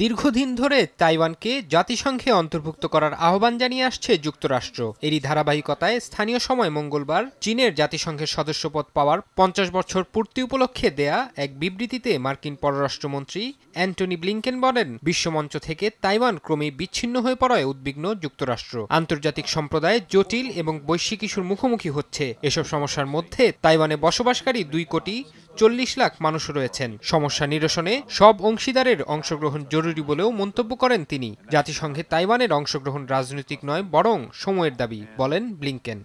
দীর্ঘদিন ধরে তাইওয়ানকে জাতিসংঘে অন্তর্ভুক্ত করার আহ্বান জানিয়ে আসছে যুক্তরাষ্ট্র এরই ধারাবাহিকতায় স্থানীয় সময় মঙ্গলবার চীনের জাতিসংঘের সদস্যপদ পাওয়ার পঞ্চাশ বছর পূর্তি উপলক্ষে দেয়া এক বিবৃতিতে মার্কিন পররাষ্ট্রমন্ত্রী অ্যান্টনি ব্লিংকেন বলেন বিশ্বমঞ্চ থেকে তাইওয়ান ক্রমে বিচ্ছিন্ন হয়ে পড়ায় উদ্বিগ্ন যুক্তরাষ্ট্র আন্তর্জাতিক সম্প্রদায় জটিল এবং বৈশ্বিক ইস্যুর মুখোমুখি হচ্ছে এসব সমস্যার মধ্যে তাইওয়ানে বসবাসকারী দুই কোটি চল্লিশ লাখ মানুষ রয়েছেন সমস্যা নিরসনে সব অংশীদারের অংশগ্রহণ জরুরি বলেও মন্তব্য করেন তিনি জাতিসংঘে তাইওয়ানের অংশগ্রহণ রাজনৈতিক নয় বরং সময়ের দাবি বলেন ব্লিংকেন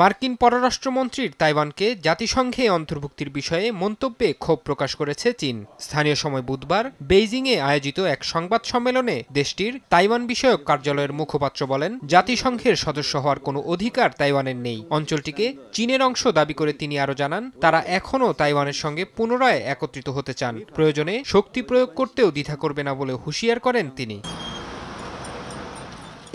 মার্কিন পররাষ্ট্রমন্ত্রীর তাইওয়ানকে জাতিসংঘে অন্তর্ভুক্তির বিষয়ে মন্তব্যে ক্ষোভ প্রকাশ করেছে চীন স্থানীয় সময় বুধবার বেইজিংয়ে আয়োজিত এক সংবাদ সম্মেলনে দেশটির তাইওয়ান বিষয়ক কার্যালয়ের মুখপাত্র বলেন জাতিসংঘের সদস্য হওয়ার কোনো অধিকার তাইওয়ানের নেই অঞ্চলটিকে চীনের অংশ দাবি করে তিনি আরও জানান তারা এখনও তাইওয়ানের সঙ্গে পুনরায় একত্রিত হতে চান প্রয়োজনে শক্তি প্রয়োগ করতেও দ্বিধা করবে না বলে হুঁশিয়ার করেন তিনি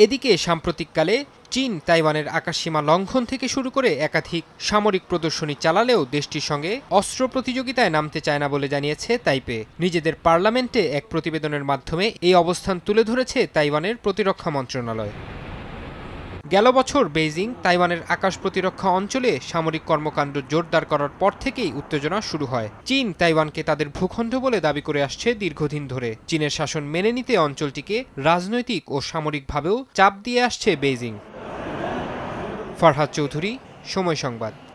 এদিকে সাম্প্রতিককালে চীন তাইওয়ানের আকাশসীমা লঙ্ঘন থেকে শুরু করে একাধিক সামরিক প্রদর্শনী চালালেও দেশটির সঙ্গে অস্ত্র প্রতিযোগিতায় নামতে চায় না বলে জানিয়েছে তাইপে নিজেদের পার্লামেন্টে এক প্রতিবেদনের মাধ্যমে এই অবস্থান তুলে ধরেছে তাইওয়ানের প্রতিরক্ষা মন্ত্রণালয় গেল বছর বেইজিং তাইওয়ানের আকাশ প্রতিরক্ষা অঞ্চলে সামরিক কর্মকাণ্ড জোরদার করার পর থেকেই উত্তেজনা শুরু হয় চীন তাইওয়ানকে তাদের ভূখণ্ড বলে দাবি করে আসছে দীর্ঘদিন ধরে চীনের শাসন মেনে নিতে অঞ্চলটিকে রাজনৈতিক ও সামরিকভাবেও চাপ দিয়ে আসছে বেইজিং ফরহাদ চৌধুরী সময় সংবাদ